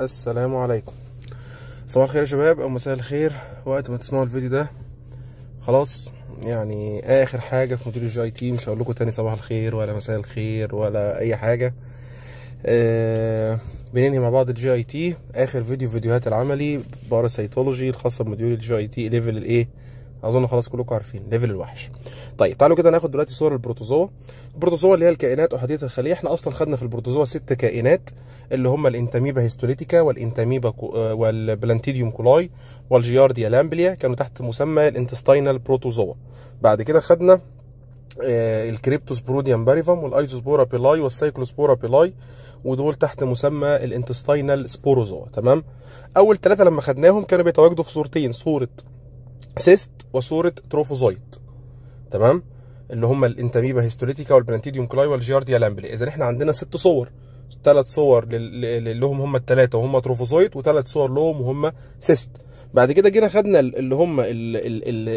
السلام عليكم صباح الخير يا شباب او مساء الخير وقت ما تسمعوا الفيديو ده خلاص يعني اخر حاجه في موديل الجي اي تي مش هقول لكم تاني صباح الخير ولا مساء الخير ولا اي حاجه آه بننهي مع بعض الجي اي تي اخر فيديو فيديوهات العملي سيتولوجي الخاصه بموديل الجي اي تي ليفل الايه اظن خلاص كلكم عارفين ليفل الوحش طيب تعالوا كده ناخد دلوقتي صور البروتوزوا البروتوزوا اللي هي الكائنات احاديه الخليه احنا اصلا خدنا في البروتوزوا ست كائنات اللي هم الانتاميبا هيستوليتيكا والانتاميبا آه، والبلانتيديوم كولاي والجيارديا لامبليا كانوا تحت مسمى الانتستينال بروتوزوا بعد كده خدنا آه، الكريبتوس بروديام باريفام والايزوسبورا بيلاي والسايكلوسبورا بيلاي ودول تحت مسمى الانتستينال سبوروزوا تمام اول ثلاثه لما خدناهم كانوا بيتواجدوا في صورتين صوره سيست وصوره تروفوزايت تمام اللي هم الانتاميبا هيستوليتيكا والبلانتيديوم كلاي والجيارديا لامبلي اذا احنا عندنا ست صور ثلاث صور لهم هم الثلاثه وهم تروفوزايت وثلاث صور لهم وهم سيست بعد كده جينا خدنا اللي هم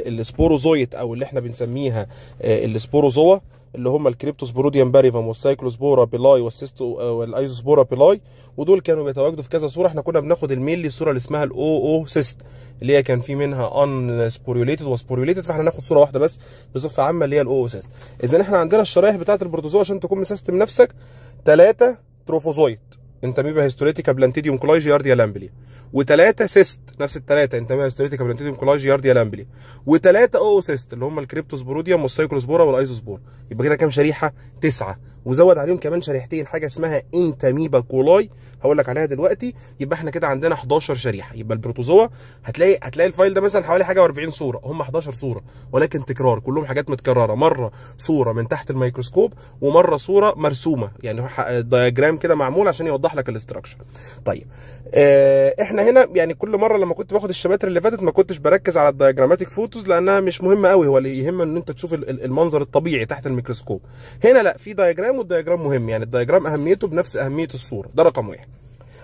السبوروزويت او اللي احنا بنسميها آه، السبوروزوا اللي هم الكريبتوسبوروديان باريفم والسايكلوسبورا بيلاي والسيستو آه، والايزوسبورا بيلاي ودول كانوا بيتواجدوا في كذا صوره احنا كنا بناخد المينلي الصوره اللي اسمها الاو او سيست اللي هي كان في منها ان سبوريوليتد وسبوريوليتد فاحنا ناخد صوره واحده بس بصفه عامه اللي هي الاو او سيست اذا احنا عندنا الشرايح بتاعه البروتوزوا عشان تكون مسيستم نفسك ثلاثه تروفوزويت انتاميبا هيستوليتيكا بلانتيديوم كولايجي ارديا لامبلي وثلاثه سيست نفس الثلاثه انتاميبا هيستوليتيكا بلانتيديوم كولايجي ارديا لامبلي وثلاثه او سيست اللي هم الكريبتوسبوروديوم والسايكلوسبورا والايزوسبور يبقى كده كام شريحه؟ تسعه وزود عليهم كمان شريحتين حاجه اسمها انتاميبا كولاي هقول لك عليها دلوقتي يبقى احنا كده عندنا 11 شريحه يبقى البروتوزوا هتلاقي هتلاقي الفايل ده مثلا حوالي حاجه و40 صوره هم 11 صوره ولكن تكرار كلهم حاجات متكرره مره صوره من تحت الميكروسكوب ومره صوره مرسومه يعني دياجرام كده معمول عشان يوضح لك الاستراكشر طيب آه، احنا هنا يعني كل مره لما كنت باخد الشباتر اللي فاتت ما كنتش بركز على الدياجراماتيك فوتوز لانها مش مهمه قوي هو اللي يهم ان انت تشوف المنظر الطبيعي تحت الميكروسكوب هنا لا في دياجرام والدياجرام مهم يعني الدياجرام اهميته بنفس اهميه الصوره ده رقم واحد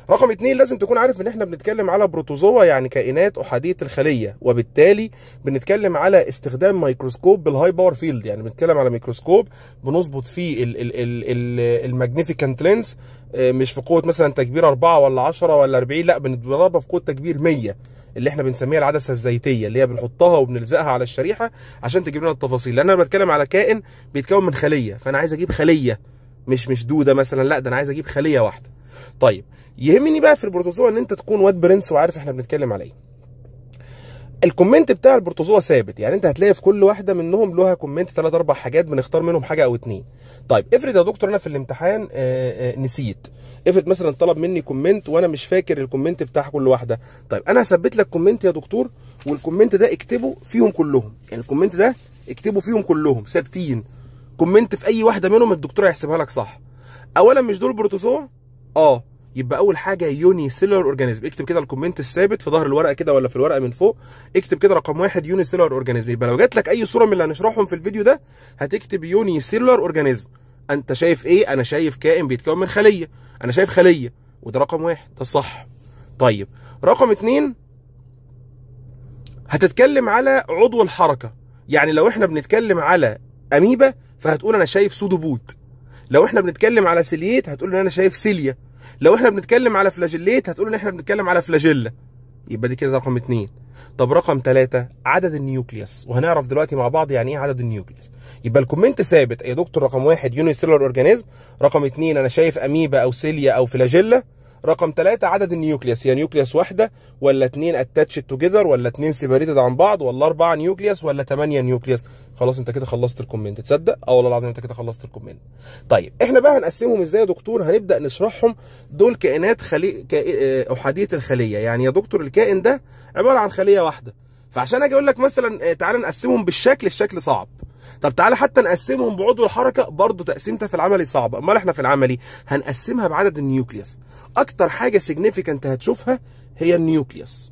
رقم اتنين لازم تكون عارف ان احنا بنتكلم على بروتوزوا يعني كائنات احاديه الخليه وبالتالي بنتكلم على استخدام ميكروسكوب بالهاي باور فيلد يعني بنتكلم على ميكروسكوب بنظبط فيه الماجنيفيكانت آه، لينز مش في قوه مثلا تكبير 4 ولا 10 ولا 40 لا بنضربها في قوه تكبير 100 اللي احنا بنسميها العدسه الزيتيه اللي هي بنحطها وبنلزقها على الشريحه عشان تجيب لنا التفاصيل لان انا بتكلم على كائن بيتكون من خليه فانا عايز اجيب خليه مش مش دوده مثلا لا ده انا عايز اجيب خليه واحده طيب يهمني بقى في البروتوزوا ان انت تكون واد برنس وعارف احنا بنتكلم على ايه الكومنت بتاع البروتوزوا ثابت يعني انت هتلاقي في كل واحده منهم لها كومنت ثلاث اربع حاجات بنختار منهم حاجه او اتنين طيب افرض يا دكتور انا في الامتحان آه، آه، نسيت افرض مثلا طلب مني كومنت وانا مش فاكر الكومنت بتاع كل واحده طيب انا هثبت لك كومنت يا دكتور والكومنت ده اكتبه فيهم كلهم يعني الكومنت ده اكتبه فيهم كلهم ثابتين كومنت في اي واحده منهم الدكتور هيحسبها لك صح اولا مش دول بروتوزوا اه يبقى اول حاجه يوني سيلر اورجانيزم اكتب كده الكومنت الثابت في ظهر الورقه كده ولا في الورقه من فوق اكتب كده رقم واحد يوني سيلر اورجانيزم يبقى لو جات لك اي صوره من اللي هنشرحهم في الفيديو ده هتكتب يوني سيلر اورجانيزم انت شايف ايه انا شايف كائن بيتكون من خليه انا شايف خليه وده رقم واحد ده الصح طيب رقم اتنين هتتكلم على عضو الحركه يعني لو احنا بنتكلم على اميبا فهتقول انا شايف سودوبود لو احنا بنتكلم على سيليت هتقول ان انا شايف سيليا لو احنا بنتكلم على فلاجليت هتقول ان احنا بنتكلم على فلاجيلا يبقى دي كده رقم اتنين طب رقم ثلاثة عدد النيوكليوس وهنعرف دلوقتي مع بعض يعني ايه عدد النيوكليوس يبقى الكومنت ثابت يا دكتور رقم واحد يوني سيلولار اورجانيزم رقم اتنين انا شايف اميبا او سيليا او فلاجيلا رقم ثلاثة عدد النيوكليس يا نيوكليس واحدة ولا اتنين اتاتشد توجذر ولا اتنين سيبريتد عن بعض ولا أربعة نيوكليس ولا تمانية نيوكليس خلاص أنت كده خلصت الكومنت تصدق أه والله العظيم أنت كده خلصت الكومنت طيب إحنا بقى هنقسمهم إزاي يا دكتور هنبدأ نشرحهم دول كائنات خلي... ك... آه، أحادية الخلية يعني يا دكتور الكائن ده عبارة عن خلية واحدة فعشان اجي اقول لك مثلا آه، تعالى نقسمهم بالشكل الشكل صعب طب تعالى حتى نقسمهم بعضو الحركه برضه تقسيمتها في العملي صعبه امال احنا في العملي هنقسمها بعدد النيوكليوس اكتر حاجه سيجنيفيكانت هتشوفها هي النيوكليوس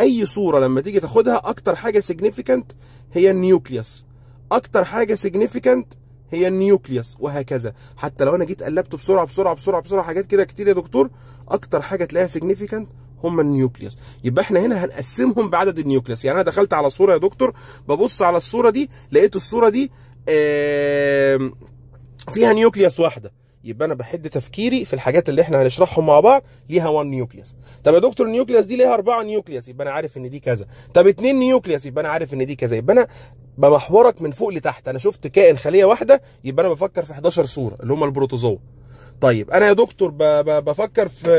اي صوره لما تيجي تاخدها اكتر حاجه سيجنيفيكانت هي النيوكليوس اكتر حاجه سيجنيفيكانت هي النيوكليوس وهكذا حتى لو انا جيت قلبته بسرعه بسرعه بسرعه بسرعه حاجات كده كتير يا دكتور اكتر حاجه تلاقيها سيجنيفيكانت هم النيوكليوس يبقى احنا هنا هنقسمهم بعدد النيوكليوس يعني انا دخلت على صوره يا دكتور ببص على الصوره دي لقيت الصوره دي فيها نيوكليوس واحده يبقى انا بحد تفكيري في الحاجات اللي احنا هنشرحهم مع بعض ليها 1 نيوكليوس طب يا دكتور النيوكليوس دي ليها 4 نيوكليوس يبقى انا عارف ان دي كذا طب 2 نيوكليوس يبقى انا عارف ان دي كذا يبقى انا بمحورك من فوق لتحت انا شفت كائن خليه واحده يبقى انا بفكر في 11 صوره اللي هم البروتوزوا طيب انا يا دكتور بفكر في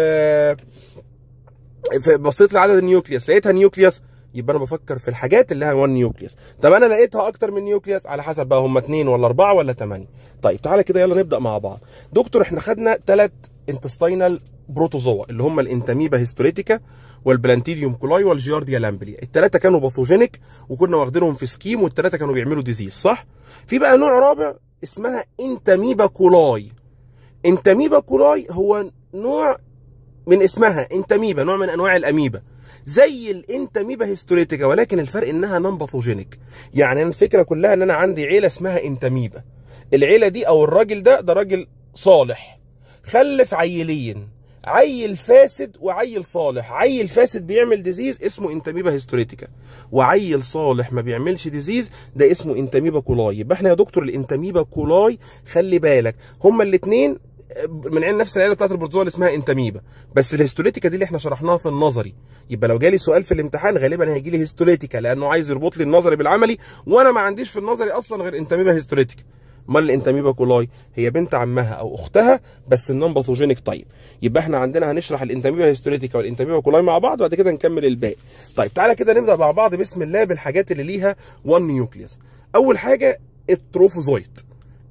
بصيت لعدد النيوكليوس لقيتها نيوكليس يبقى انا بفكر في الحاجات اللي هي 1 نيوكليس طب انا لقيتها اكتر من نيوكليس على حسب بقى هم 2 ولا 4 ولا 8 طيب تعالى كده يلا نبدا مع بعض دكتور احنا خدنا ثلاث انتستينال بروتوزوا اللي هم الانتاميبا هيستوريتيكا والبلانتيديوم كولاي والجيارديا لامبليا الثلاثه كانوا باثوجينيك وكنا واخدينهم في سكيم والثلاثه كانوا بيعملوا ديزيز صح في بقى نوع رابع اسمها انتاميبا كولاي انتاميبا كولاي هو نوع من اسمها انتاميبا نوع من انواع الاميبا زي الانتاميبا هيستوليتيكا ولكن الفرق انها باثوجينيك يعني الفكره كلها ان انا عندي عيله اسمها انتاميبا العيله دي او الراجل ده ده راجل صالح خلف عيلين عيل فاسد وعيل صالح عيل فاسد بيعمل ديزيز اسمه انتاميبا هيستوريتيكا وعيل صالح ما بيعملش ديزيز ده اسمه انتاميبا كولاي يبقى احنا يا دكتور الانتاميبا كولاي خلي بالك هما الاثنين من عين نفس العيله بتاعت البرتزول اسمها انتاميبا بس الهيستوليتيكا دي اللي احنا شرحناها في النظري يبقى لو جالي سؤال في الامتحان غالبا هيجي لي هيستوليتيكا لانه عايز يربط لي النظري بالعملي وانا ما عنديش في النظري اصلا غير انتاميبا هيستوليتيكا امال الانتاميبا كولاي هي بنت عمها او اختها بس النون باثوجينيك طيب يبقى احنا عندنا هنشرح الانتاميبا هيستوليتيكا والانتاميبا كولاي مع بعض وبعد كده نكمل الباقي طيب تعالى كده نبدا مع بعض بسم الله بالحاجات اللي ليها 1 نيوكليوس اول حاجه التروفوزويت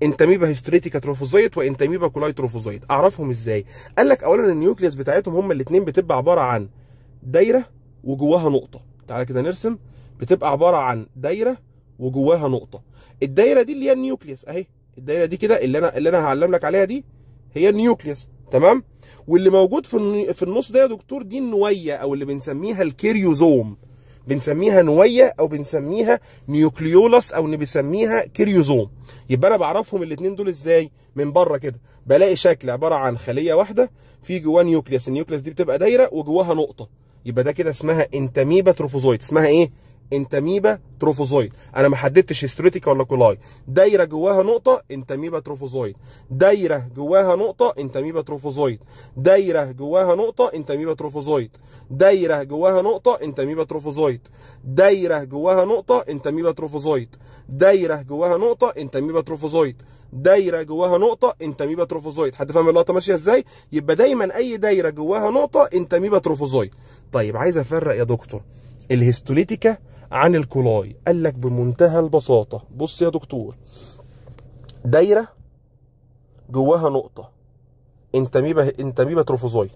انتاميبا هيستريتيكاتروفوزايت وانتاميبا كولايتروفوزايت اعرفهم ازاي قال لك اولا النيوكليوس بتاعتهم هما الاثنين بتبقى عباره عن دايره وجواها نقطه تعالى كده نرسم بتبقى عباره عن دايره وجواها نقطه الدايره دي اللي هي النيوكليوس اهي الدايره دي كده اللي انا اللي انا هعلم لك عليها دي هي النيوكليوس تمام واللي موجود في في النص ده يا دكتور دي النويه او اللي بنسميها الكيريوزوم بنسميها نويه او بنسميها نيوكليولس او بنسميها كريوزوم يبقى انا بعرفهم الاثنين دول ازاي من بره كده بلاقي شكل عباره عن خليه واحده في جواه نيوكليس النيوكليس دي بتبقى دايره وجواها نقطه يبقى ده كده اسمها انتاميبا تروفوزويت اسمها ايه انتميبا تروفوزويد انا ما حددتش هيستريتيك ولا كولاي دايره جواها نقطه انتميبا تروفوزويد دايره جواها نقطه انتميبا تروفوزويد دايره جواها نقطه انتميبا تروفوزويد دايره جواها نقطه انتميبا تروفوزويد دايره جواها نقطه انتميبا تروفوزويد دايره جواها نقطه انتميبا تروفوزويد دايره جواها نقطه انتميبا تروفوزويد حد فاهم اللقطه ماشيه ازاي يبقى دايما اي دايره جواها نقطه انتميبا تروفوزويد طيب عايز افرق يا دكتور الهيستوليتيكا عن الكولاي قال لك بمنتهى البساطه بص يا دكتور دايره جواها نقطه انتميبا انتميبا تروفوزويت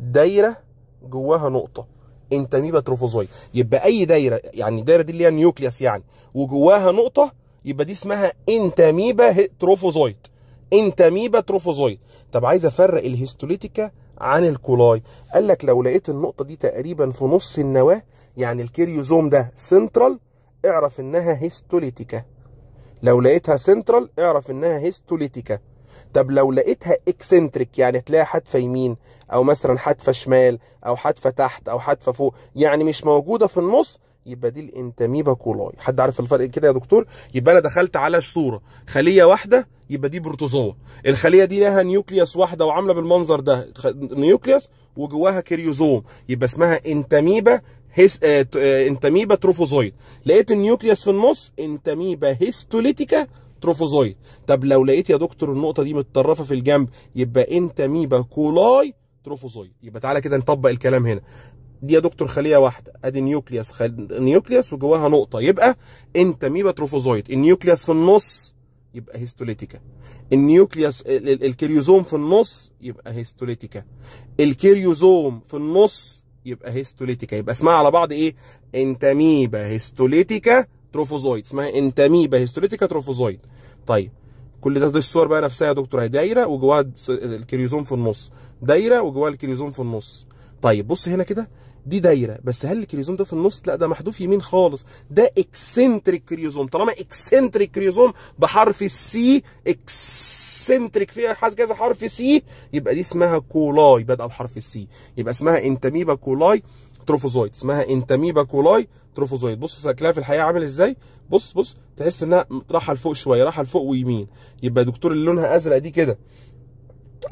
دايره جواها نقطه انتميبا تروفوزويت يبقى اي دايره يعني الدايره دي اللي هي النيوكليوس يعني وجواها نقطه يبقى دي اسمها انتميبا تروفوزايت انتميبا تروفوزويت طب عايز افرق الهيستوليتيكا عن الكولاي قال لك لو لقيت النقطه دي تقريبا في نص النواه يعني الكيريوزوم ده سنترال اعرف انها هيستوليتيكا لو لقيتها سنترال اعرف انها هيستوليتيكا طب لو لقيتها اكسنتريك يعني تلاقي حتفه يمين او مثلا حتفه شمال او حتفه تحت او حتفه فوق يعني مش موجوده في النص يبقى دي الانتاميبا كولاي حد عارف الفرق كده يا دكتور يبقى انا دخلت على صوره خليه واحده يبقى دي بروتوزوا الخليه دي لها نيوكليوس واحده وعامله بالمنظر ده نيوكليوس وجواها كيريوزوم يبقى اسمها انتاميبا هيس... آه... آه... انتاميبا تروفوزويد لقيت النيوكليوس في النص انتاميبا هيستوليتيكا تروفوزويد طب لو لقيت يا دكتور النقطه دي متطرفه في الجنب يبقى انتاميبا كولاي تروفوزويد يبقى تعالى كده نطبق الكلام هنا دي يا دكتور خليه واحده ادي نيوكليوس خل... نيوكليوس وجواها نقطه يبقى انتاميبا تروفوزويد النيوكليوس في النص يبقى هيستوليتيكا النيوكليوس الكريوزوم في النص يبقى هيستوليتيكا الكريوزوم في النص يبقى هيستوليتيكا يبقى اسمها على بعض ايه انتاميبا هيستوليتيكا تروفوزويد اسمها انتاميبا هيستوليتيكا تروفوزويد طيب كل ده دي الصور بقى نفسها يا دكتور اهي دايره وجواها الكريوزوم في النص دايره وجواها الكريوزوم في النص طيب بص هنا كده دي دايره بس هل الكريوزوم ده في النص لا ده محذوف يمين خالص ده اكسنتريك كريوزوم طالما اكسنتريك كريوزوم بحرف السي اكسنتريك فيها كذا حرف سي يبقى دي اسمها كولاي بدأ بحرف السي يبقى اسمها انتاميبا كولاي تروفوزويد اسمها انتاميبا كولاي تروفوزويد بص شكلها في الحقيقه عامل ازاي بص بص تحس انها رايحه لفوق شويه رايحه لفوق ويمين يبقى يا دكتور اللي لونها ازرق دي كده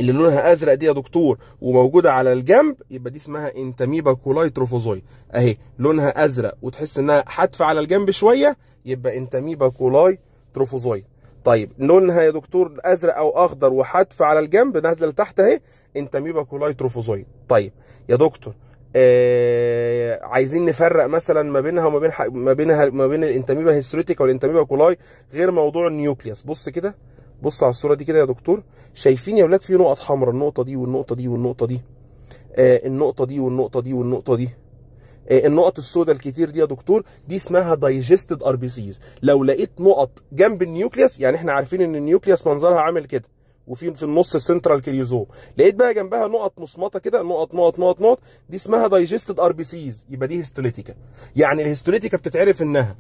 اللي لونها ازرق دي يا دكتور وموجوده على الجنب يبقى دي اسمها انتاميبا تروفوزوي اهي لونها ازرق وتحس انها حادفه على الجنب شويه يبقى انتاميبا تروفوزوي طيب لونها يا دكتور ازرق او اخضر وحادفه على الجنب نازله لتحت اهي انتاميبا تروفوزوي طيب يا دكتور آه عايزين نفرق مثلا ما بينها وما بين ما بينها ما بين الانتاميبا هيستوريتيكا والانتاميبا كولاي غير موضوع النيوكليوس بص كده بص على الصوره دي كده يا دكتور شايفين يا ولاد في نقط حمراء النقطه دي والنقطه دي والنقطه دي آه النقطه دي والنقطه دي والنقطه دي آه النقط السوداء الكتير دي يا دكتور دي اسمها دايجستد ار بي سيز لو لقيت نقط جنب النيوكليوس يعني احنا عارفين ان النيوكليوس منظرها عامل كده وفي في النص سنترال كريوزوم لقيت بقى جنبها نقط مصمطه كده نقط نقط نقط نقط دي اسمها دايجستد ار بي سيز يبقى دي هيستوليتيكا يعني الهيستوليتيكا بتتعرف انها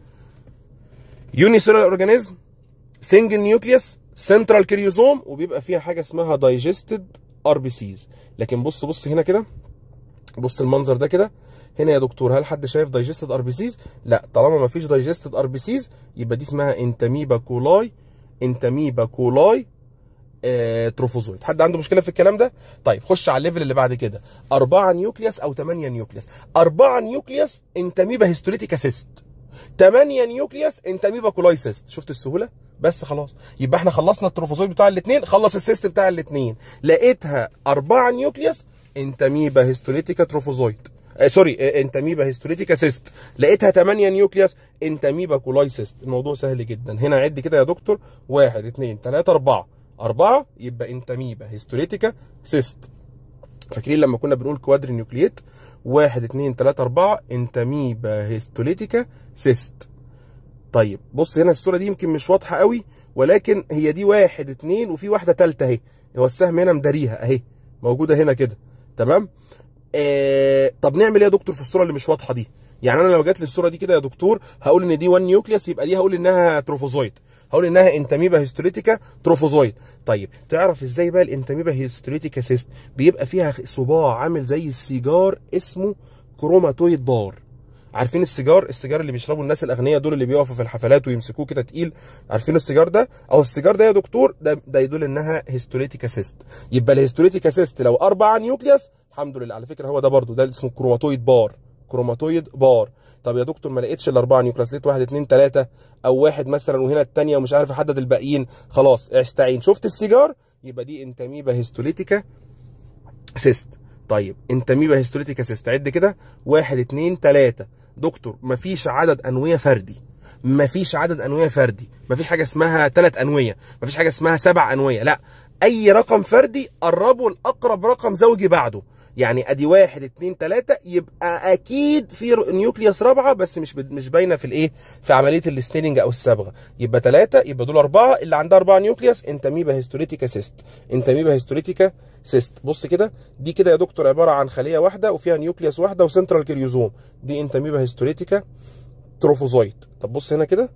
يوني سيلولار اورجانيزم سنجل نيوكليس سنترال كريوزوم وبيبقى فيها حاجه اسمها دايجستد ار بي سيز لكن بص بص هنا كده بص المنظر ده كده هنا يا دكتور هل حد شايف دايجستد ار بي سيز لا طالما ما فيش دايجستد ار بي سيز يبقى دي اسمها انتاميبا كولاي انتاميبا كولاي آه، تروفوزويد حد عنده مشكله في الكلام ده طيب خش على الليفل اللي بعد كده أربعة نيوكليوس او 8 نيوكليوس أربعة نيوكليوس انتاميبا هيستوليتيكا سيست 8 نيوكليوس انتاميبا كولاي سيست شفت السهوله بس خلاص يبقى احنا خلصنا التروفوزويد بتاع الاثنين خلص السيست بتاع الاثنين لقيتها أربعة نيوكليوس انت ميبا هيستوليتيكا تروفوزويد آه سوري آه انت ميبا هيستوليتيكا سيست لقيتها ثمانيه نيوكليوس انت ميبا كولاي سيست الموضوع سهل جدا هنا عد كده يا دكتور واحد اثنين ثلاثه اربعه اربعه يبقى انت ميبا هيستوليتيكا سيست فاكرين لما كنا بنقول كوادري نيوكليت واحد اثنين ثلاثه اربعه انت ميبا هيستوليتيكا سيست طيب بص هنا الصوره دي يمكن مش واضحه قوي ولكن هي دي واحد اتنين وفي واحده ثالثه اهي هو السهم هنا مداريها اهي موجوده هنا كده تمام آه طب نعمل ايه يا دكتور في الصوره اللي مش واضحه دي يعني انا لو جت لي الصوره دي كده يا دكتور هقول ان دي 1 نيوكليس يبقى دي هقول انها تروفوزويد هقول انها انتاميبا هيستوليتيكا تروفوزويد طيب تعرف ازاي بقى الانتاميبا هيستوليتيكا سيست بيبقى فيها صباع عامل زي السيجار اسمه كروماتويد بار عارفين السيجار السيجار اللي بيشربوا الناس الاغنياء دول اللي بيقفوا في الحفلات ويمسكوه كده تقيل عارفين السيجار ده او السيجار ده يا دكتور ده, ده يدل انها هيستوليتيك اسيست يبقى الهيستوليتيك اسيست لو اربع نيوكليوس الحمد لله على فكره هو ده برضو ده اسمه كروماتويد بار كروماتويد بار طب يا دكتور ما لقيتش الاربعه نيوكلاس لقيت واحد اثنين ثلاثه او واحد مثلا وهنا الثانيه ومش عارف احدد الباقيين خلاص استعين شفت السيجار يبقى دي انتاميبا هيستوليتيكا سيست طيب انتاميبا هيستوليتيكا سيست عد كده واحد اثنين ثلاثه دكتور مفيش عدد انويه فردي مفيش عدد انويه فردي مفيش حاجه اسمها ثلاث انويه مفيش حاجه اسمها سبع انويه لا اي رقم فردي قربه لاقرب رقم زوجي بعده يعني ادي واحد اتنين تلاته يبقى اكيد في نيوكليوس رابعه بس مش مش باينه في الايه في عمليه الستيلنج او الصبغه يبقى تلاته يبقى دول اربعه اللي عندها اربعه نيوكليوس ميبا هيستوريتيكا سيست ميبا هيستوريتيكا سيست بص كده دي كده يا دكتور عباره عن خليه واحده وفيها نيوكليوس واحده وسنترال كريوزوم دي ميبا هيستوريتيكا تروفوزويت طب بص هنا كده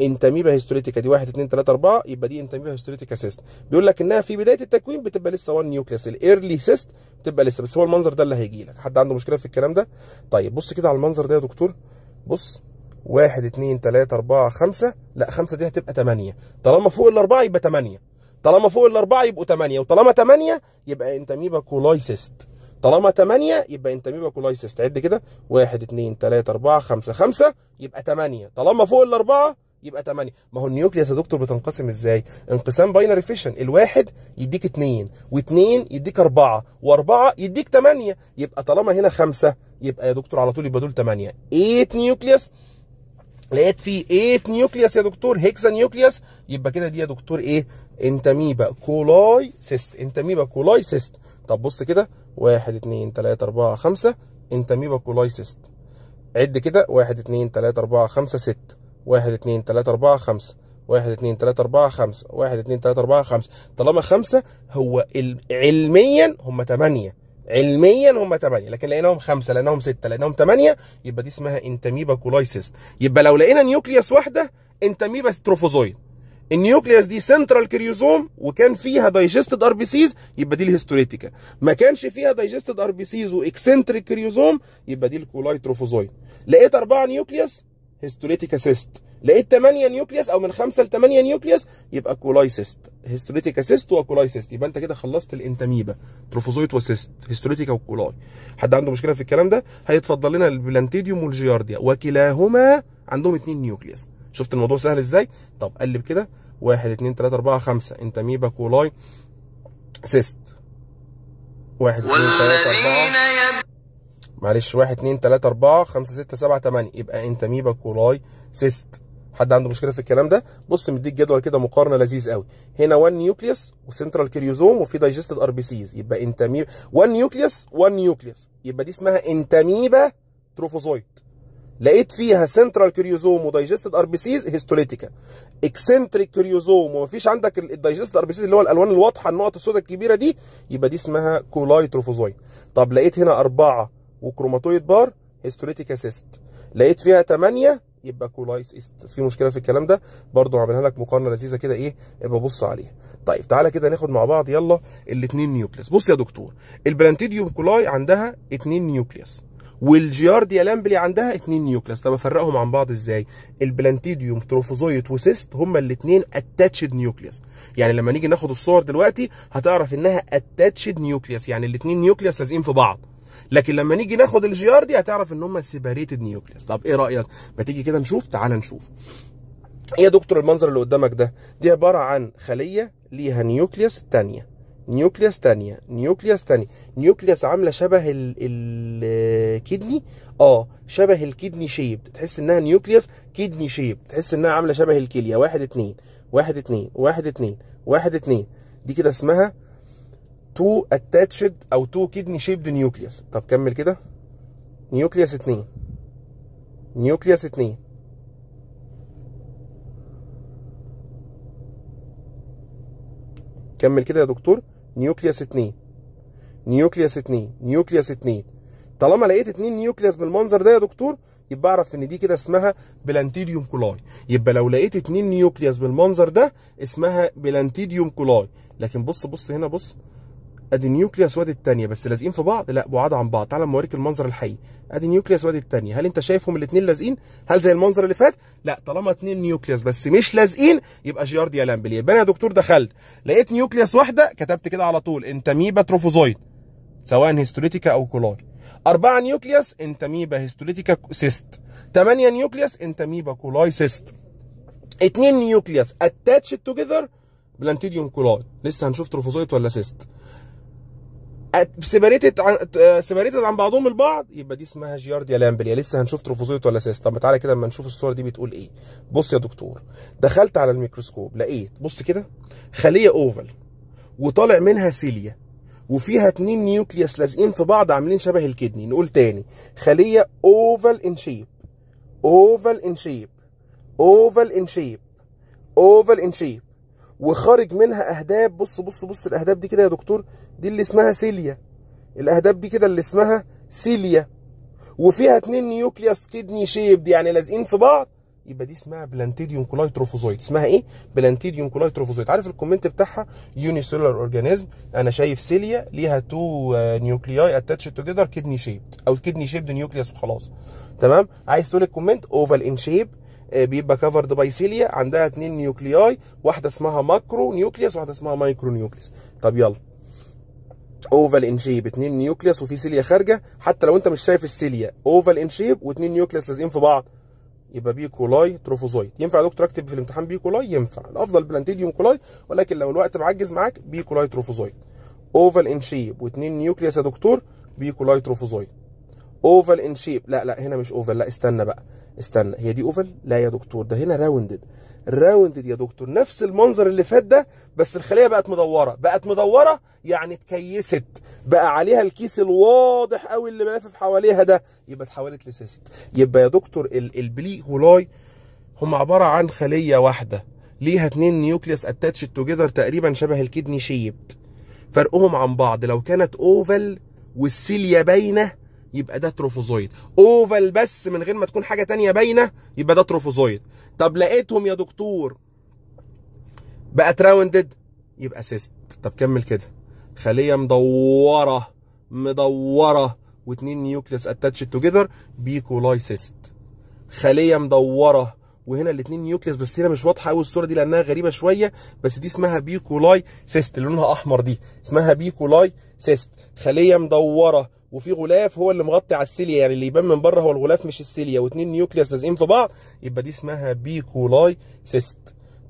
انتاميبا هيستوليتيكا دي 1 2 3 4 يبقى دي انتاميبا هيستوليتيكا سيست بيقول لك انها في بدايه التكوين بتبقى لسه 1 نيوكليس الايرلي سيست بتبقى لسه بس هو المنظر ده اللي هيجي لك حد عنده مشكله في الكلام ده طيب بص كده على المنظر ده يا دكتور بص 1 2 3 4 5 لا 5 دي هتبقى 8 طالما فوق الاربعه يبقى 8 طالما فوق الاربعه يبقوا 8 وطالما 8 يبقى انتاميبا كولاي سيست طالما 8 يبقى انت ميبا سيست عد كده 1 2 3 4 5 5 يبقى 8 طالما فوق الاربعه يبقى 8 ما هو النيوكليوس يا دكتور بتنقسم ازاي انقسام باينري فيشن الواحد يديك 2 و2 يديك 4 و4 يديك 8 يبقى طالما هنا 5 يبقى يا دكتور على طول يبقى دول 8 8 نيوكليوس لقيت فيه 8 نيوكليوس يا دكتور هيكسا نيوكليوس يبقى كده دي يا دكتور ايه انتاميبا كولاي سيست انتاميبا كولاي سيست طب بص كده 1 2 3 4 5 انتاميبا كولاي سيست عد كده 1 2 3 4 5 6 واحد اتنين تلاتة أربعة خمسة واحد اتنين تلاتة أربعة خمسة واحد اتنين تلاتة أربعة خمسة طالما خمسة هو علميا هم تمانية علميا هم تمانية لكن لقيناهم خمسة لقيناهم ستة لقيناهم تمانية يبقى دي اسمها انتميبا كولايسيس يبقى لو لقينا نيوكليس واحدة انتميبا تروفوزويد النيوكليس دي سنترال كريوزوم وكان فيها دايجستد ار بي سيز يبقى دي الهيستوريتيكا ما كانش فيها دايجستد ار بي سيز واكسنتريك كريوزوم يبقى دي الكولايتروفوزويد لقيت اربعه نيوكليس هيستوليتيك سيست لقيت 8 نيوكليس او من 5 ل 8 نيوكليس يبقى كولاي سيست اسيست سيست وكولاي سيست يبقى انت كده خلصت الانتاميبا تروفوزويت وسيست هيستوليتيكا وكولاي حد عنده مشكله في الكلام ده هيتفضل لنا البلانتيديوم والجيارديا وكلاهما عندهم 2 نيوكليس شفت الموضوع سهل ازاي طب قلب كده 1 2 3 4 5 انتاميبا كولاي سيست 1 2 3 4 معلش 1 2 3 4 5 6 7 8 يبقى انتميبا كولاي سيست حد عنده مشكله في الكلام ده بص مديك جدول كده مقارنه لذيذ قوي هنا 1 نيوكليوس وسنترال كريوزوم وفي دايجستد ار بي سيز يبقى انتميبا 1 نيوكليوس 1 نيوكليوس يبقى دي اسمها انتميبا تروفوزويت لقيت فيها سنترال كريوزوم ودايجستد ار بي سيز هيستوليتيكا اكسنتريك كريوزوم ومفيش عندك الدايجستد ار بي سيز اللي هو الالوان الواضحه النقط السوداء الكبيره دي يبقى دي اسمها كولاي تروفوزويت طب لقيت هنا اربعه وكروماتويد بار هيستوليتيك اسيست لقيت فيها 8 يبقى كولايس ايست في مشكله في الكلام ده برضو عاملها لك مقارنه لذيذه كده ايه ابقى بص عليها طيب تعالى كده ناخد مع بعض يلا الاثنين نيوكليس بص يا دكتور البلانتيديوم كولاي عندها اثنين نيوكليس والجيارديا لامبلي عندها اثنين نيوكليس طب افرقهم عن بعض ازاي البلانتيديوم تروفوزويت وسيست هما الاثنين اتاتشد نيوكليس يعني لما نيجي ناخد الصور دلوقتي هتعرف انها اتاتشد نيوكليس يعني الاثنين نيوكليس لازقين في بعض لكن لما نيجي ناخد الجي ار دي هتعرف ان هم سيباريتد نيوكليس طب ايه رايك ما تيجي كده نشوف تعال نشوف ايه يا دكتور المنظر اللي قدامك ده دي عباره عن خليه ليها نيوكليس ثانيه نيوكليوس تانية نيوكليوس تانية نيوكليوس عاملة شبه الكدني اه شبه الكدني شيب تحس انها نيوكليوس كدني شيب تحس انها عاملة شبه الكلية واحد اتنين واحد اتنين واحد اتنين واحد اتنين دي كده اسمها تو اتاتشد او تو كيدني شيبد نيوكليس طب كمل كده نيوكليوس 2 نيوكليوس 2 كمل كده يا دكتور نيوكليوس 2 نيوكليوس 2 نيوكليوس 2 طالما لقيت اتنين نيوكليوس بالمنظر ده يا دكتور يبقى اعرف ان دي كده اسمها بلانتيديوم كولاي يبقى لو لقيت اتنين نيوكليوس بالمنظر ده اسمها بلانتيديوم كولاي لكن بص بص هنا بص ادي نيوكليوس وادي الثانيه بس لازقين في بعض لا بعاد عن بعض تعال اوريك المنظر الحقيقي ادي نيوكليوس وادي الثانيه هل انت شايفهم الاثنين لازقين هل زي المنظر اللي فات لا طالما اثنين نيوكليوس بس مش لازقين يبقى جيارديا لامبلي يبقى انا يا دكتور دخلت لقيت نيوكليوس واحده كتبت كده على طول ميبا تروفوزويد سواء هيستوليتيكا او كولاي أربعة نيوكليوس ميبا هيستوليتيكا سيست 8 نيوكليوس ميبا كولاي سيست 2 نيوكليوس اتاتش توجذر بلانتيديوم كولاي لسه هنشوف تروفوزويد ولا سيست سيباريتد عن آه، عن بعضهم البعض يبقى دي اسمها جيارديا يا لسه هنشوف تروفوزيت ولا سيست طب تعالى كده اما نشوف الصوره دي بتقول ايه بص يا دكتور دخلت على الميكروسكوب لقيت بص كده خليه اوفال وطالع منها سيليا وفيها اتنين نيوكليس لازقين في بعض عاملين شبه الكدني نقول تاني خليه اوفال ان شيب اوفال ان شيب اوفال ان شيب اوفال ان شيب وخارج منها اهداب بص بص بص الاهداب دي كده يا دكتور دي اللي اسمها سيليا الاهداب دي كده اللي اسمها سيليا وفيها اتنين نيوكليوس كدني شيبد يعني لازقين في بعض يبقى دي اسمها بلانتيديوم كولايتروفوزويد اسمها ايه بلانتيديوم كولايتروفوزويد عارف الكومنت بتاعها يونيسيلولار اورجانيزم انا شايف سيليا ليها تو نيوكلياي اتاتش توجذر كدني شيبد او كدني شيبد نيوكليوس وخلاص تمام عايز تقول الكومنت اوفال ان شيب بيبقى كفرد باي سيليا عندها اتنين نيوكلياي واحده اسمها ماكرو نيوكليوس واحده اسمها مايكرو نيوكليوس طب يلا اوفال ان شيب اتنين نيوكليس وفي سيليا خارجه حتى لو انت مش شايف السيليا اوفال ان شيب واتنين نيوكليس لازقين في بعض يبقى بي كولاي تروفوزويد ينفع يا دكتور اكتب في الامتحان بي كولاي ينفع الافضل بلانتيديوم كولاي ولكن لو الوقت معجز معاك بي كولاي تروفوزويد اوفال ان شيب واتنين نيوكليس يا دكتور بي كولاي تروفوزويد اوفال ان شيب لا لا هنا مش اوفال لا استنى بقى استنى هي دي اوفال لا يا دكتور ده هنا راوندد راوندد يا دكتور نفس المنظر اللي فات ده بس الخليه بقت مدوره بقت مدوره يعني اتكيست بقى عليها الكيس الواضح قوي اللي ملفف حواليها ده يبقى اتحولت لسيست يبقى يا دكتور البلي هولاي هم عباره عن خليه واحده ليها اتنين نيوكليس اتاتش توجذر تقريبا شبه الكدني شيبت فرقهم عن بعض لو كانت اوفال والسيليا باينه يبقى ده تروفوزويد اوفال بس من غير ما تكون حاجه تانية باينه يبقى ده تروفوزويد طب لقيتهم يا دكتور بقت راوندد يبقى سيست طب كمل كده خليه مدوره مدوره واتنين نيوكليس اتاتش توجذر بيكولاي سيست خليه مدوره وهنا الاثنين نيوكليس بس هنا مش واضحه قوي الصوره دي لانها غريبه شويه بس دي اسمها بيكولاي سيست اللي لونها احمر دي اسمها بيكولاي سيست خليه مدوره وفي غلاف هو اللي مغطي على السيليا يعني اللي يبان من بره هو الغلاف مش السيليا واثنين نيوكليس لازقين في بعض يبقى دي اسمها بيكولاي سيست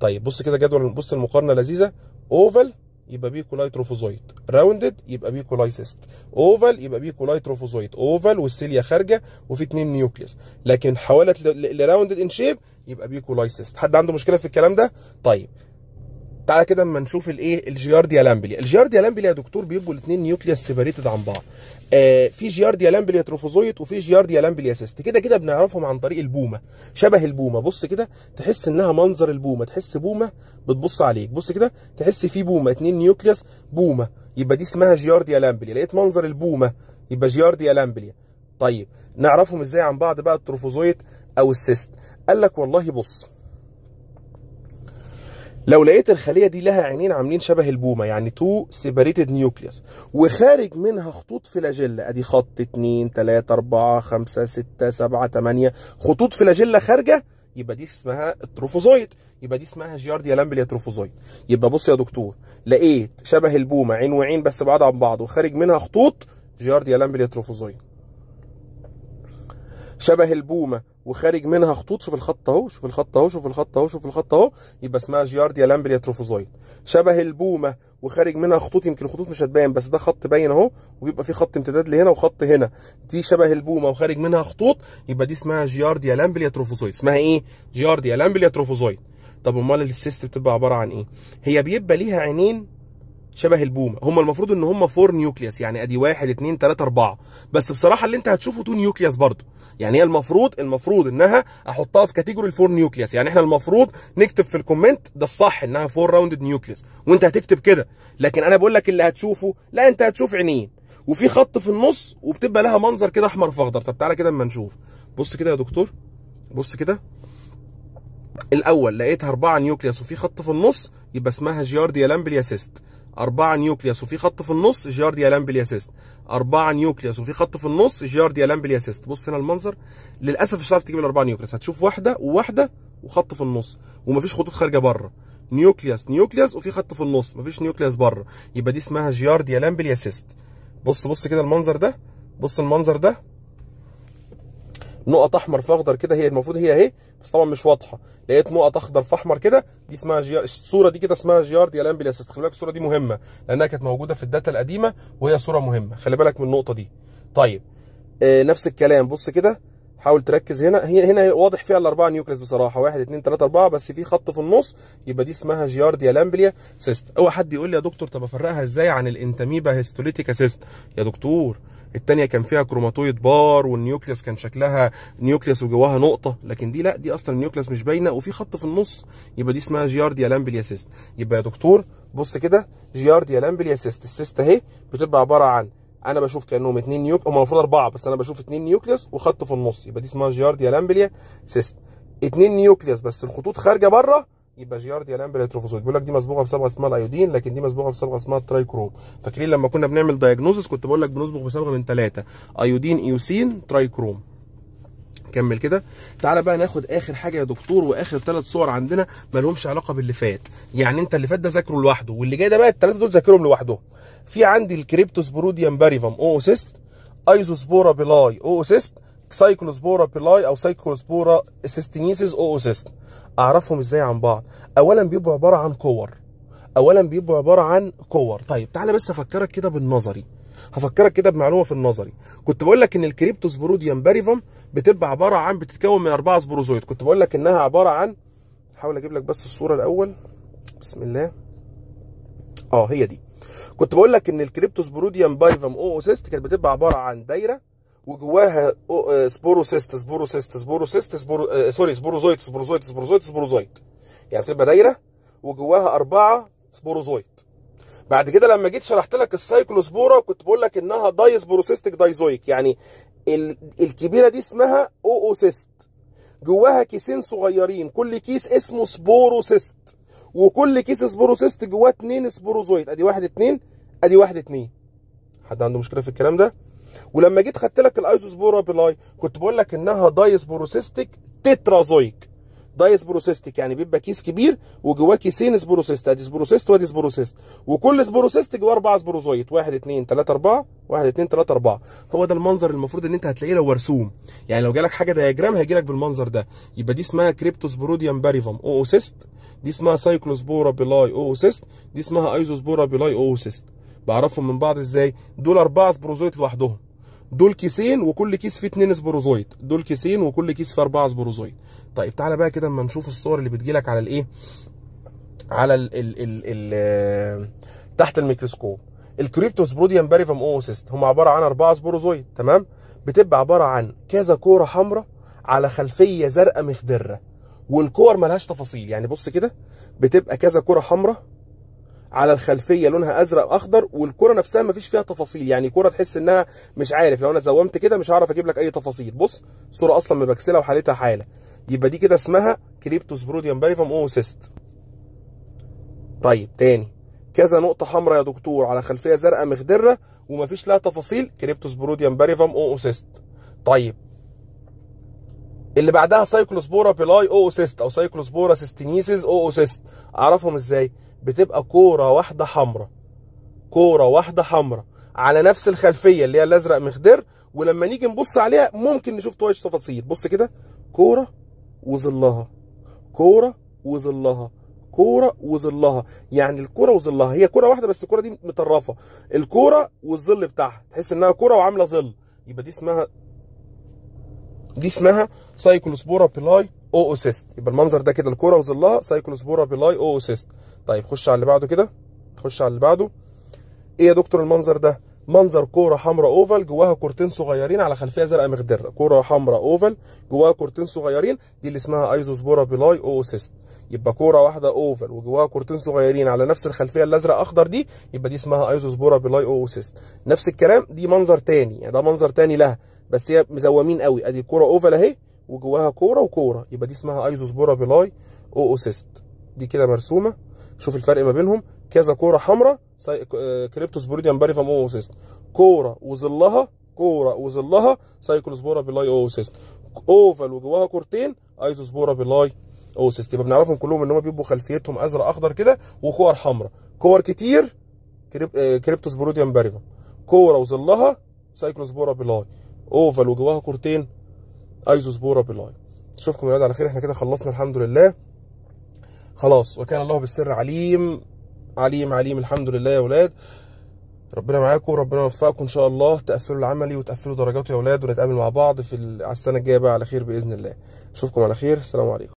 طيب بص كده جدول بص المقارنه لذيذه اوفال يبقى بيكولاي تروفوزويد راوندد يبقى بيكولاي سيست اوفال يبقى بيكولاي تروفوزويد اوفال والسيليا خارجه وفي اثنين نيوكليس لكن حولت لراوندد ان شيب يبقى بيكولايسيست حد عنده مشكله في الكلام ده طيب تعالى كده اما نشوف الايه الجيارديا لامبلي الجيارديا لامبلي يا دكتور بيبقوا الاثنين نيوكليس سيباريتد عن بعض آه في جيارديا لامبلي تروفوزويت وفي جيارديا لامبلي سيست كده كده بنعرفهم عن طريق البومه شبه البومه بص كده تحس انها منظر البومه تحس بومه بتبص عليك بص كده تحس في بومه اثنين نيوكليس بومه يبقى دي اسمها جيارديا لامبلي لقيت منظر البومه يبقى جيارديا لامبلي طيب نعرفهم ازاي عن بعض بقى التروفوزويت او السيست قال لك والله بص لو لقيت الخليه دي لها عينين عاملين شبه البومه يعني تو سيبريتد نيوكليس وخارج منها خطوط فلاجيلا ادي خط 2 3 4 5 6 7 8 خطوط فلاجيلا خارجه يبقى دي اسمها التروفوزويد يبقى دي اسمها جيارديا لامبليا تروفوزويد يبقى بص يا دكتور لقيت شبه البومه عين وعين بس بعاد عن بعض وخارج منها خطوط جيارديا لامبليا تروفوزويد شبه البومه وخارج منها خطوط شوف الخط اهو شوف الخط اهو شوف الخط اهو شوف الخط اهو يبقى اسمها جيارديا لامبريا تروفوزويد شبه البومه وخارج منها خطوط يمكن الخطوط مش هتبين بس ده خط باين اهو وبيبقى في خط امتداد لهنا وخط هنا دي شبه البومه وخارج منها خطوط يبقى دي اسمها جيارديا لامبريا تروفوزويد اسمها ايه جيارديا لامبريا تروفوزويد طب امال السيست بتبقى عباره عن ايه هي بيبقى ليها عينين شبه البومه هم المفروض ان هم فور نيوكليس يعني ادي واحد اتنين تلاته اربعه بس بصراحه اللي انت هتشوفه تو نيوكليس برضه يعني هي المفروض المفروض انها احطها في كاتيجوري الفور نيوكليس يعني احنا المفروض نكتب في الكومنت ده الصح انها فور راوندد نيوكليس وانت هتكتب كده لكن انا بقول لك اللي هتشوفه لا انت هتشوف عينين وفي خط في النص وبتبقى لها منظر كده احمر في اخضر طب تعالى كده اما نشوف بص كده يا دكتور بص كده الاول لقيتها اربعه نيوكليس وفي خط في النص يبقى اسمها جيارديا لامبليا سيست أربعة نيوكليس وفي خط في النص جيار لامبلي اسيست أربعة نيوكليس وفي خط في النص جيار لامبلي اسيست بص هنا المنظر للأسف مش هتعرف تجيب الأربعة نيوكليس هتشوف واحدة وواحدة وخط في النص ومفيش خطوط خارجة بره نيوكليس نيوكليس وفي خط في النص مفيش نيوكليس بره يبقى دي اسمها جيار لامبلي اسيست بص بص كده المنظر ده بص المنظر ده نقط احمر في اخضر كده هي المفروض هي اهي بس طبعا مش واضحه لقيت نقط اخضر في احمر كده دي اسمها جي... الصوره دي كده اسمها جيار دي الامبلاسيس خلي بالك الصوره دي مهمه لانها كانت موجوده في الداتا القديمه وهي صوره مهمه خلي بالك من النقطه دي طيب آه نفس الكلام بص كده حاول تركز هنا هي هنا واضح فيها الاربعه نيوكليس بصراحه 1 2 3 4 بس في خط في النص يبقى دي اسمها جيارديا لامبليا سيست اوعى حد يقول لي يا دكتور طب افرقها ازاي عن الانتاميبا هيستوليتيكا سيست يا دكتور الثانيه كان فيها كروماتويد بار والنيوكليوس كان شكلها نيوكليوس وجواها نقطه لكن دي لا دي اصلا النيوكليوس مش باينه وفي خط في النص يبقى دي اسمها جيارديا لامبليا سيست يبقى يا دكتور بص كده جيارديا لامبليا سيست السيست اهي بتبقى عباره عن انا بشوف كانهم اثنين نيوك هم المفروض اربعه بس انا بشوف اثنين نيوكليوس وخط في النص يبقى دي اسمها جيارديا لامبليا سيست اثنين نيوكليوس بس الخطوط خارجه بره يبقى جيارديا لامبل بيقول لك دي مصبوغه بصبغه اسمها الايودين لكن دي مصبوغه بصبغه اسمها الترايكروم فاكرين لما كنا بنعمل دايجنوزس كنت بقول لك بنصبغ بصبغه من ثلاثه ايودين ايوسين ترايكروم كمل كده تعالى بقى ناخد اخر حاجه يا دكتور واخر ثلاث صور عندنا مالهمش علاقه باللي فات يعني انت اللي فات ده ذاكره لوحده واللي جاي ده بقى الثلاثه دول ذاكرهم لوحدهم في عندي الكريبتوسبوروديوم او اوسيست ايزوسبورا بيلاي اوسيست سايكلوسبورا بيلاي او سايكلوسبورا سيستينيسيس اوسيست اعرفهم ازاي عن بعض اولا بيبقوا عباره عن كور اولا بيبقوا عباره عن كور طيب تعالى بس افكرك كده بالنظري هفكرك كده بمعلومه في النظري كنت بقول لك ان الكريبتوسبوروديوم باريفوم بتبقى عباره عن بتتكون من اربعه سبوروزويد كنت بقول لك انها عباره عن حاول اجيب لك بس الصوره الاول بسم الله اه هي دي كنت بقول لك ان الكريبتوس الكريبتوسبوروديوم او اوسيست كانت بتبقى عباره عن دايره وجواها سبوروسيست سبوروسيست آه، سبوروسيست سبورو آه، سوري سبوروزويت سبوروزويت سبوروزويت سبوروزويت يعني بتبقى دايره وجواها اربعه سبوروزويت بعد كده لما جيت شرحت لك السايكلوسبوره كنت بقول لك انها دايسبوروسيستك دايزويك يعني الكبيره دي اسمها سيست جواها كيسين صغيرين كل كيس اسمه سبوروسيست وكل كيس سبوروسيست جواه اتنين سبوروزويت ادي واحد اتنين ادي واحد اتنين حد عنده مشكله في الكلام ده ولما جيت خدت لك الايزوسبورابيلاي كنت بقول لك انها دايسبوروسيستيك تترازويك دايسبوروسيستيك يعني بيبقى كيس كبير وجواه كيسين سبروسيست ادي سبروسيست وادي سبروسيست وكل سبروسيست جواه اربعه سبروزويت واحد اثنين ثلاثه اربعه واحد اثنين ثلاثه اربعه هو ده المنظر المفروض ان انت هتلاقيه لو مرسوم يعني لو جالك حاجه دياجرام هيجي لك بالمنظر ده يبقى دي اسمها كريبتوسبوروديوم باريفم اوسيست دي اسمها سايكلوسبورا بيلاي اوسيست دي اسمها ايزوسبورا بيلاي اوسيست بعرفهم من بعض ازاي دول اربعه سبروزويت لوحدهم دول كيسين وكل كيس فيه 2 سبوروزويد دول كيسين وكل كيس فيه اربعه سبوروزويد طيب تعالى بقى كده اما نشوف الصور اللي بتجيلك على الايه على ال ال ال ال آه، تحت الميكروسكوب الكريبتوسبروديان باريفام اوسيست هم عباره عن اربعه سبوروزويد تمام بتبقى عباره عن كذا كوره حمراء على خلفيه زرقاء مخضره والكور ملهاش تفاصيل يعني بص كده بتبقى كذا كوره حمراء على الخلفيه لونها ازرق واخضر والكره نفسها مفيش فيها تفاصيل يعني كره تحس انها مش عارف لو انا زومت كده مش هعرف اجيب لك اي تفاصيل بص الصوره اصلا مبكسله وحالتها حاله يبقى دي كده اسمها بروديوم باليفم اوسيست طيب تاني كذا نقطة حمراء يا دكتور على خلفية زرقاء مخضرة ومفيش لها تفاصيل بروديوم باريفم اوسيست طيب اللي بعدها سايكلوسبورا بيلاي اوسيست او سايكلوسبورا سيستينيسيس او اوسيست اعرفهم ازاي بتبقى كوره واحده حمراء كوره واحده حمراء على نفس الخلفيه اللي هي الازرق مخدر ولما نيجي نبص عليها ممكن نشوف توايش تفاصيل بص كده كوره وظلها كوره وظلها كوره وظلها يعني الكوره وظلها هي كوره واحده بس الكوره دي مطرفه الكوره والظل بتاعها تحس انها كوره وعامله ظل يبقى دي اسمها دي اسمها سايكلوسبورا بيلاي اوسيست يبقى المنظر ده كده الكوره وظلها سايكلوسبورا بيلاي اوسيست طيب خش على اللي بعده كده خش على اللي بعده ايه يا دكتور المنظر ده منظر كوره حمراء اوفال جواها كورتين صغيرين على خلفيه زرقاء مخدره كوره حمراء اوفال جواها كورتين صغيرين دي اللي اسمها ايزوسبورا بيلاي اوسيست يبقى كوره واحده اوفال وجواها كورتين صغيرين على نفس الخلفيه الازرق اخضر دي يبقى دي اسمها ايزوسبورا بيلاي اوسيست نفس الكلام دي منظر ثاني يعني ده منظر ثاني لها بس هي مزومين قوي ادي كوره اوفال اهي وجواها كوره وكوره يبقى دي اسمها ايزوسبورا بيلاي او اوسيست دي كده مرسومه شوف الفرق ما بينهم كذا كوره حمراء آه، كريبتوسبوريديان باريفام او اوسيست كوره وظلها كوره وظلها سايكلوسبورا بيلاي او اوسيست اوفال وجواها كورتين ايزوسبورا بيلاي او اوسيست يبقى بنعرفهم كلهم ان هم بيبقوا خلفيتهم ازرق اخضر كده وكور حمراء كور كتير آه، كريبتوسبوريديان باريفام كوره وظلها سايكلوسبورا بيلاي اوفال وجواها كورتين ايزوسبورا بيلاي اشوفكم يا على خير احنا كده خلصنا الحمد لله خلاص وكان الله بالسر عليم عليم عليم الحمد لله يا اولاد ربنا معاكم وربنا يوفقكم ان شاء الله تقفلوا العملي وتقفلوا درجاته يا اولاد ونتقابل مع بعض في على السنه الجايه بقى على خير باذن الله اشوفكم على خير السلام عليكم